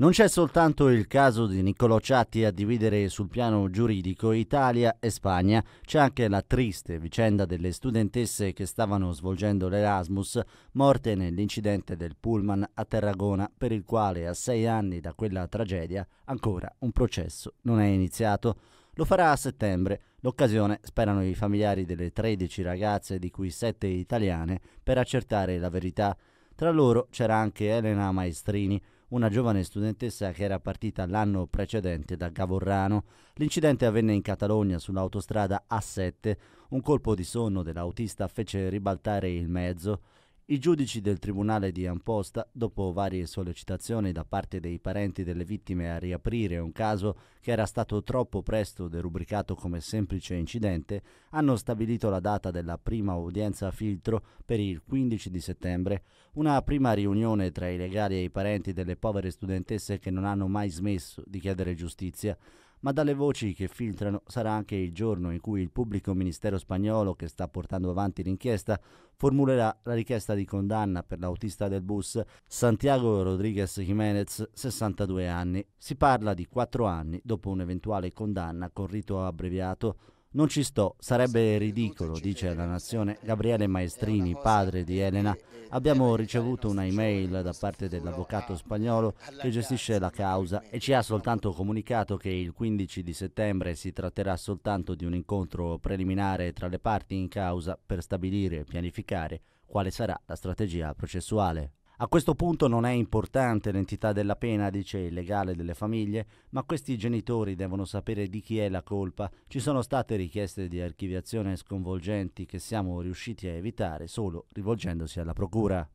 Non c'è soltanto il caso di Niccolò Ciatti a dividere sul piano giuridico Italia e Spagna, c'è anche la triste vicenda delle studentesse che stavano svolgendo l'Erasmus, morte nell'incidente del pullman a Terragona, per il quale a sei anni da quella tragedia ancora un processo non è iniziato. Lo farà a settembre, l'occasione sperano i familiari delle 13 ragazze, di cui 7 italiane, per accertare la verità. Tra loro c'era anche Elena Maestrini, una giovane studentessa che era partita l'anno precedente da Gavorrano. L'incidente avvenne in Catalogna sull'autostrada A7. Un colpo di sonno dell'autista fece ribaltare il mezzo. I giudici del Tribunale di Amposta, dopo varie sollecitazioni da parte dei parenti delle vittime a riaprire un caso che era stato troppo presto derubricato come semplice incidente, hanno stabilito la data della prima udienza a filtro per il 15 di settembre, una prima riunione tra i legali e i parenti delle povere studentesse che non hanno mai smesso di chiedere giustizia, ma dalle voci che filtrano sarà anche il giorno in cui il pubblico ministero spagnolo che sta portando avanti l'inchiesta formulerà la richiesta di condanna per l'autista del bus Santiago Rodríguez Jiménez, 62 anni. Si parla di quattro anni dopo un'eventuale condanna con rito abbreviato non ci sto, sarebbe ridicolo, dice alla Nazione Gabriele Maestrini, padre di Elena. Abbiamo ricevuto una email da parte dell'avvocato spagnolo che gestisce la causa e ci ha soltanto comunicato che il 15 di settembre si tratterà soltanto di un incontro preliminare tra le parti in causa per stabilire e pianificare quale sarà la strategia processuale. A questo punto non è importante l'entità della pena, dice il legale delle famiglie, ma questi genitori devono sapere di chi è la colpa. Ci sono state richieste di archiviazione sconvolgenti che siamo riusciti a evitare solo rivolgendosi alla procura.